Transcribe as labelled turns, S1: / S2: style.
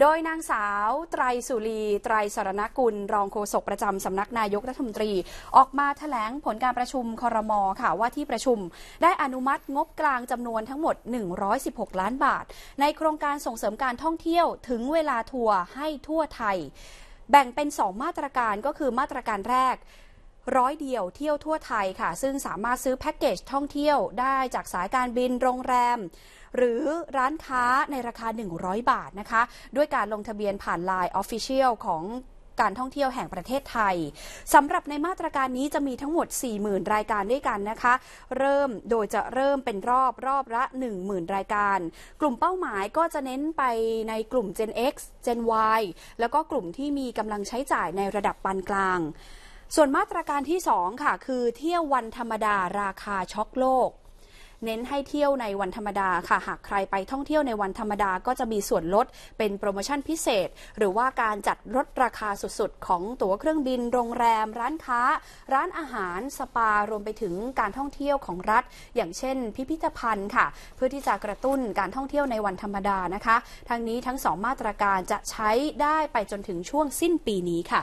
S1: โดยนางสาว ไตรสุรี ไตรสรณกุล รองโฆษกประจำสำนักนายกรัฐมนตรี ออกมาแถลงผลการประชุมคอรมอค่ะว่าที่ประชุม ได้อนุมัติงบกลางจำนวนทั้งหมด 116 ล้านบาท ในโครงการส่งเสริมการท่องเที่ยวถึงเวลาทัวร์ให้ทั่วไทย แบ่งเป็น2มาตรการก็คือมาตรการแรกร้อยเดียวเที่ยวทั่วไทยค่ะ ซึ่งสามารถซื้อแพ็กเกจท่องเที่ยวได้จากสายการบินโรงแรม หรือร้านค้าในราคา 100 บาทนะคะ ด้วยการลงทะเบียนผ่าน Line Official ของการท่องเที่ยวแห่งประเทศไทยสำหรับในมาตรการนี้จะมีทั้งหมด 40,000 รายการด้วยกันนะคะ เริ่มโดยจะเริ่มเป็นรอบรอบละ 10,000รายการ กลุ่มเป้าหมายก็จะเน้นไปในกลุ่ม Gen X Gen Y แล้วก็กลุ่มที่มีกำลังใช้จ่ายในระดับปานกลางส่วนมาตรการที่ 2ค่ะ คือเที่ยววันธรรมดาราคาช็อกโลก เน้นให้เที่ยวในวันธรรมดาค่ะ หากใครไปท่องเที่ยวในวันธรรมดาก็จะมีส่วนลดเป็นโปรโมชั่นพิเศษ หรือว่าการจัดลดราคาสุดๆ ของตั๋วเครื่องบิน โรงแรม ร้านค้า ร้านอาหารสปารวมไปถึงการท่องเที่ยวของรัฐ อย่างเช่น พิพิธภัณฑ์ค่ะ เพื่อที่จะกระตุ้นการท่องเที่ยวในวันธรรมดานะคะ ทั้งนี้ทั้งสองมาตรการจะใช้ได้ไปจนถึงช่วงสิ้นปีนี้ค่ะ